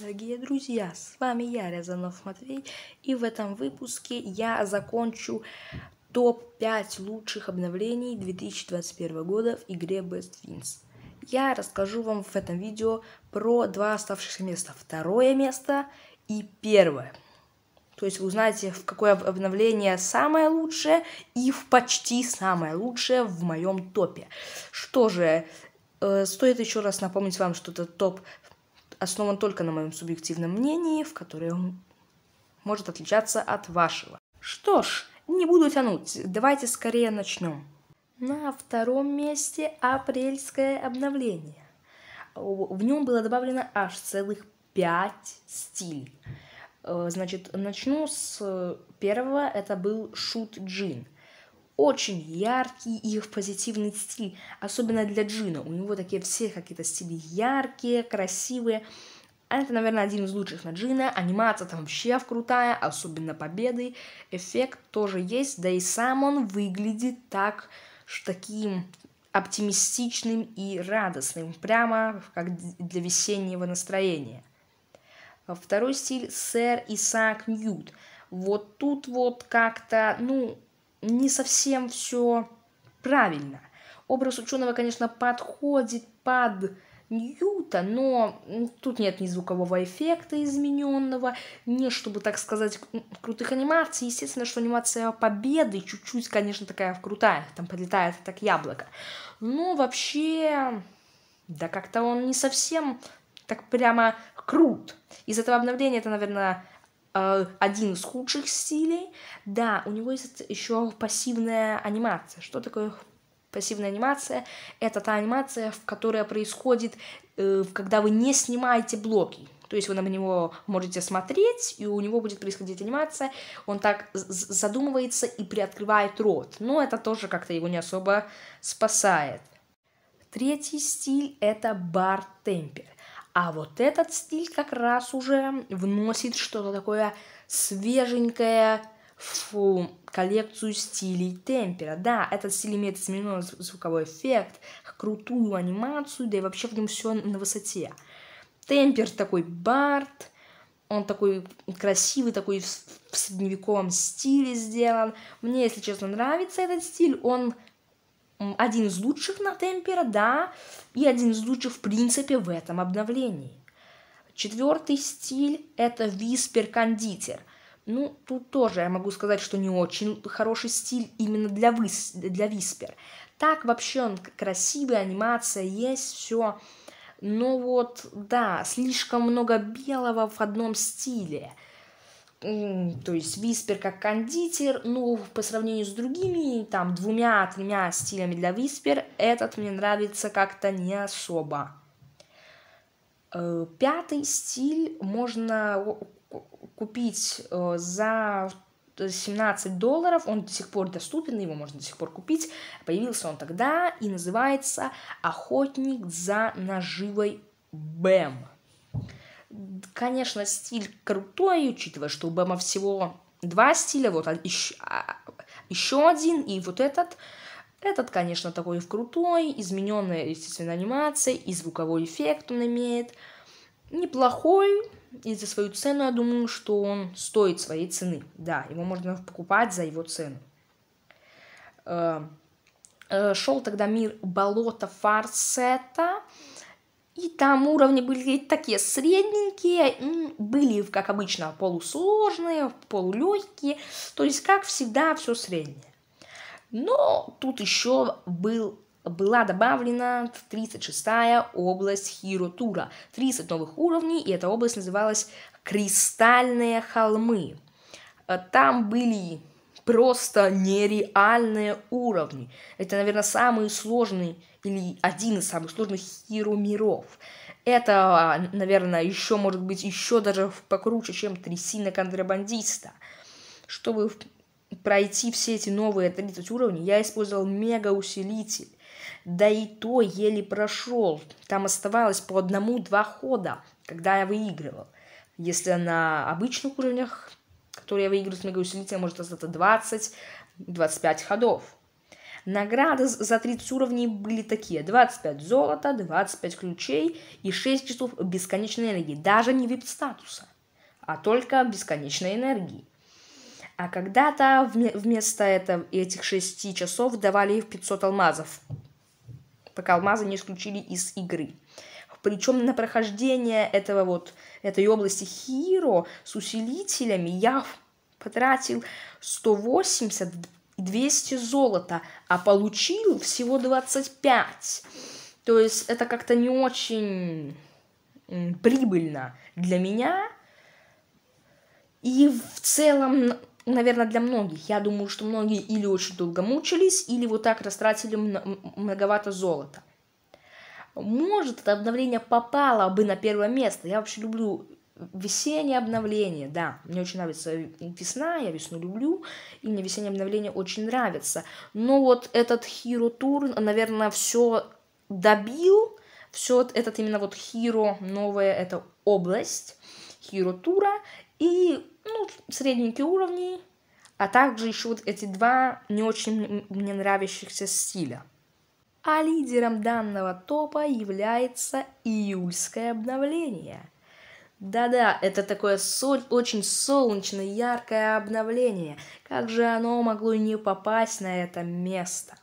дорогие друзья! С вами я, Рязанов Матвей, и в этом выпуске я закончу топ-5 лучших обновлений 2021 года в игре Best Wins. Я расскажу вам в этом видео про два оставшихся места. Второе место и первое. То есть вы узнаете, в какое обновление самое лучшее и в почти самое лучшее в моем топе. Что же, э, стоит еще раз напомнить вам, что это топ основан только на моем субъективном мнении, в которое он может отличаться от вашего. Что ж, не буду тянуть, давайте скорее начнем. На втором месте апрельское обновление. В нем было добавлено аж целых пять стилей. Э, значит, начну с первого, это был шут джин очень яркий их позитивный стиль, особенно для Джина. У него такие все какие-то стили яркие, красивые. Это, наверное, один из лучших на Джина. Анимация там вообще крутая, особенно победы. Эффект тоже есть, да и сам он выглядит так, таким оптимистичным и радостным, прямо как для весеннего настроения. Второй стиль — сэр Исаак Ньют. Вот тут вот как-то, ну, не совсем все правильно. Образ ученого, конечно, подходит под Ньюта, но тут нет ни звукового эффекта измененного, ни, чтобы так сказать, крутых анимаций. Естественно, что анимация победы чуть-чуть, конечно, такая крутая, там подлетает так яблоко. Но вообще, да как-то он не совсем так прямо крут. Из этого обновления это, наверное, Э, один из худших стилей. Да, у него есть еще пассивная анимация. Что такое пассивная анимация? Это та анимация, в которой происходит, э, когда вы не снимаете блоки. То есть вы на него можете смотреть, и у него будет происходить анимация. Он так задумывается и приоткрывает рот. Но это тоже как-то его не особо спасает. Третий стиль — это бар-темпер. А вот этот стиль как раз уже вносит что-то такое свеженькое в коллекцию стилей темпера. Да, этот стиль имеет измененный звуковой эффект, крутую анимацию, да и вообще в нем все на высоте. Темпер такой бард, он такой красивый, такой в средневековом стиле сделан. Мне, если честно, нравится этот стиль, он один из лучших на темпера, да, и один из лучших в принципе в этом обновлении. Четвертый стиль – это Виспер Кондитер. Ну, тут тоже я могу сказать, что не очень хороший стиль именно для, выс для Виспер. Так вообще он красивый, анимация есть, все. Но вот, да, слишком много белого в одном стиле – то есть Виспер как кондитер, но ну, по сравнению с другими, там, двумя-тремя стилями для Виспер, этот мне нравится как-то не особо. Э, пятый стиль можно купить э, за 17 долларов, он до сих пор доступен, его можно до сих пор купить. Появился он тогда и называется «Охотник за наживой Бэм». Конечно, стиль крутой, учитывая, что у Бэма всего два стиля, вот еще, а, один и вот этот. Этот, конечно, такой крутой, измененная, естественно, анимация, и звуковой эффект он имеет. Неплохой, и за свою цену, я думаю, что он стоит своей цены. Да, его можно покупать за его цену. Э, э, Шел тогда мир болота фарсета, и там уровни были такие средненькие, были, как обычно, полусложные, полулегкие, то есть, как всегда, все среднее. Но тут еще был была добавлена 36-я область Хиротура. 30 новых уровней, и эта область называлась «Кристальные холмы». Э, там были просто нереальные уровни. Это, наверное, самые сложные или один из самых сложных хиру миров. Это, наверное, еще может быть еще даже покруче, чем трясина контрабандиста. Чтобы пройти все эти новые 30 уровней, я использовал мега усилитель. Да и то еле прошел. Там оставалось по одному-два хода, когда я выигрывал. Если на обычных уровнях которые я выиграю с многоусилителем, может остаться 20-25 ходов. Награды за 30 уровней были такие. 25 золота, 25 ключей и 6 часов бесконечной энергии. Даже не вип-статуса, а только бесконечной энергии. А когда-то вместо этого, этих 6 часов давали 500 алмазов. Пока алмазы не исключили из игры. Причем на прохождение этого вот, этой области Хиро с усилителями я потратил 180 200 золота, а получил всего 25. То есть это как-то не очень прибыльно для меня. И в целом, наверное, для многих. Я думаю, что многие или очень долго мучились, или вот так растратили многовато золота может, это обновление попало бы на первое место. Я вообще люблю весеннее обновление, да, мне очень нравится весна, я весну люблю, и мне весеннее обновление очень нравится. Но вот этот Hero Tour, наверное, все добил, все этот именно вот Hero, новая эта область Hero Тура, и, ну, средненькие уровни, а также еще вот эти два не очень мне нравящихся стиля а лидером данного топа является июльское обновление. Да-да, это такое соль, очень солнечное, яркое обновление. Как же оно могло не попасть на это место?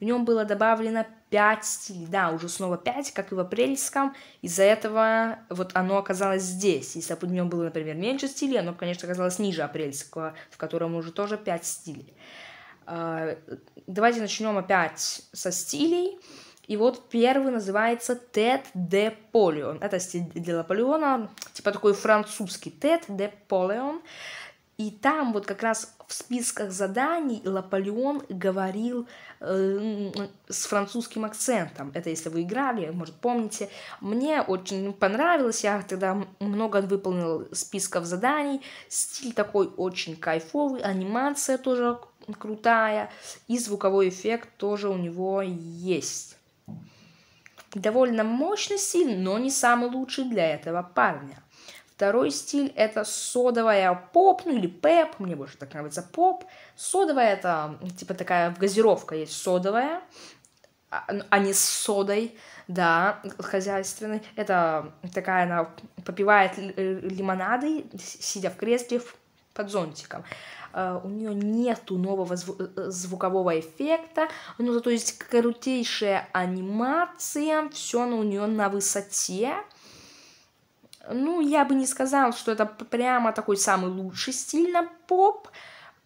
В нем было добавлено 5 стилей. Да, уже снова 5, как и в апрельском. Из-за этого вот оно оказалось здесь. Если бы в нем было, например, меньше стилей, оно, конечно, оказалось ниже апрельского, в котором уже тоже 5 стилей. Э, давайте начнем опять со стилей. И вот первый называется Тед де Полион. Это стиль для Наполеона, типа такой французский Тед де Полион. И там вот как раз в списках заданий Наполеон говорил э, с французским акцентом. Это если вы играли, может помните. Мне очень понравилось, я тогда много выполнил списков заданий. Стиль такой очень кайфовый, анимация тоже крутая, и звуковой эффект тоже у него есть. Довольно мощный стиль, но не самый лучший для этого парня. Второй стиль это содовая поп, ну или пеп, мне больше так нравится поп. Содовая это типа такая в газировка есть содовая, а, а не с содой, да, хозяйственной. Это такая она попивает э, лимонады, сидя в кресле под зонтиком. Э, у нее нету нового э, э, звукового эффекта, ну то есть крутейшая анимация, все у нее на высоте. Ну, я бы не сказала, что это прямо такой самый лучший стиль на поп,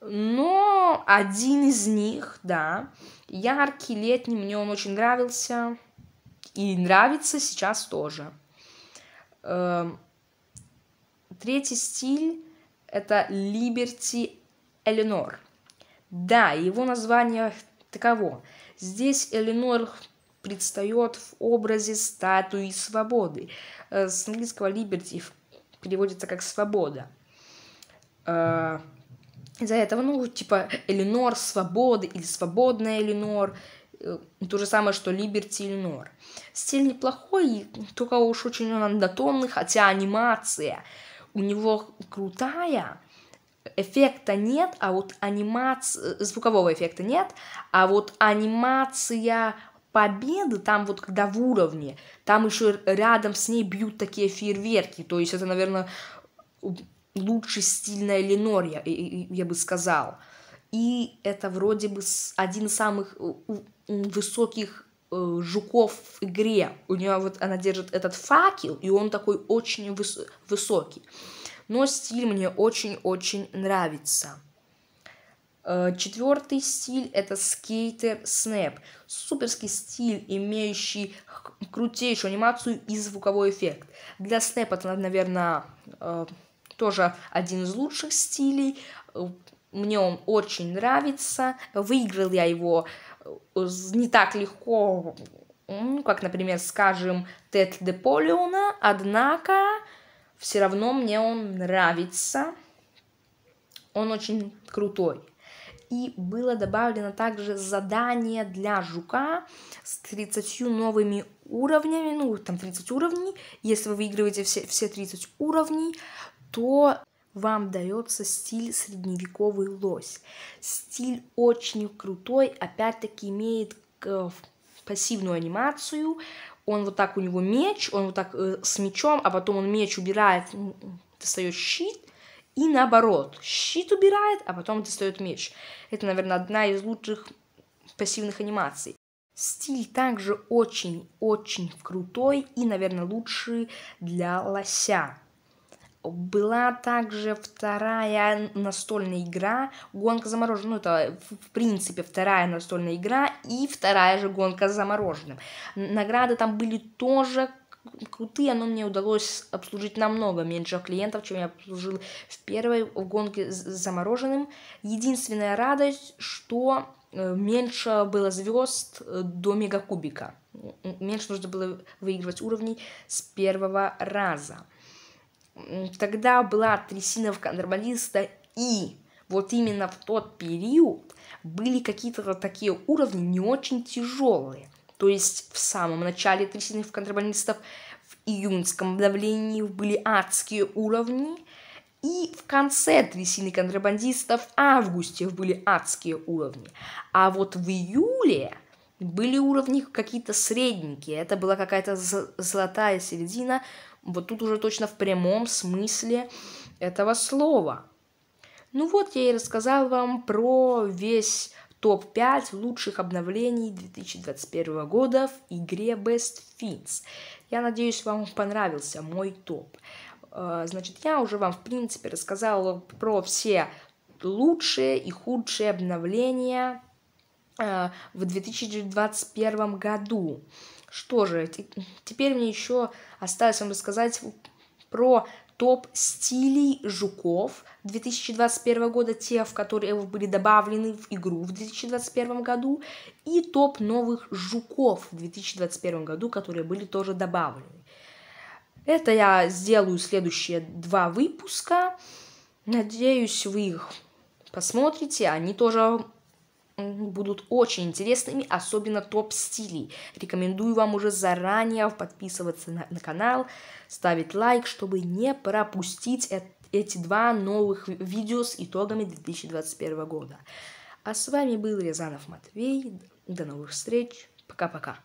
но один из них, да, яркий, летний, мне он очень нравился и нравится сейчас тоже. Эм, третий стиль это Liberty Эленор. Да, его название таково. Здесь Эленор предстает в образе статуи свободы. Э, с английского liberty переводится как свобода. Э, из-за этого, ну, типа, Эленор свободы или свободная Эленор. Э, то же самое, что Либерти и Эленор. Стиль неплохой, только уж очень он однотонный, хотя анимация у него крутая, эффекта нет, а вот анимация, э, звукового эффекта нет, а вот анимация победы, там вот когда в уровне, там еще рядом с ней бьют такие фейерверки, то есть это, наверное, лучше стильная Ленор, я, я бы сказал. И это вроде бы один из самых э, высоких э, жуков в игре. У нее вот она держит этот факел, и он такой очень выс высокий но стиль мне очень-очень нравится. Э, Четвертый стиль это скейтер снэп. Суперский стиль, имеющий крутейшую анимацию и звуковой эффект. Для снэп это, наверное, э, тоже один из лучших стилей. Мне он очень нравится. Выиграл я его э, не так легко, как, например, скажем, Тед деполиона Однако все равно мне он нравится. Он очень крутой. И было добавлено также задание для жука с 30 новыми уровнями, ну, там 30 уровней. Если вы выигрываете все, все 30 уровней, то вам дается стиль средневековый лось. Стиль очень крутой, опять-таки имеет пассивную анимацию, он вот так, у него меч, он вот так э, с мечом, а потом он меч убирает, достает щит, и наоборот, щит убирает, а потом достает меч. Это, наверное, одна из лучших пассивных анимаций. Стиль также очень-очень крутой и, наверное, лучший для лося. Была также вторая настольная игра «Гонка за мороженым». Ну, это, в принципе, вторая настольная игра и вторая же «Гонка за мороженым». Награды там были тоже крутые, но мне удалось обслужить намного меньше клиентов, чем я обслужил в первой в гонке с замороженным. Единственная радость, что э, меньше было звезд э, до мегакубика. Меньше нужно было выигрывать уровней с первого раза тогда была трясиновка контрабандиста, и вот именно в тот период были какие-то такие уровни не очень тяжелые. То есть в самом начале трясиных контрабандистов в июньском давлении были адские уровни, и в конце трясины контрабандистов в августе были адские уровни. А вот в июле были уровни какие-то средненькие. Это была какая-то золотая середина, вот тут уже точно в прямом смысле этого слова. Ну вот я и рассказал вам про весь топ-5 лучших обновлений 2021 года в игре Best Fins. Я надеюсь, вам понравился мой топ. Э, значит, я уже вам, в принципе, рассказал про все лучшие и худшие обновления э, в 2021 году. Что же, теперь мне еще осталось вам рассказать про топ стилей жуков 2021 года, те, в которые были добавлены в игру в 2021 году, и топ новых жуков в 2021 году, которые были тоже добавлены. Это я сделаю следующие два выпуска. Надеюсь, вы их посмотрите, они тоже будут очень интересными, особенно топ-стилей. Рекомендую вам уже заранее подписываться на, на канал, ставить лайк, чтобы не пропустить э эти два новых видео с итогами 2021 года. А с вами был Рязанов Матвей. До новых встреч. Пока-пока.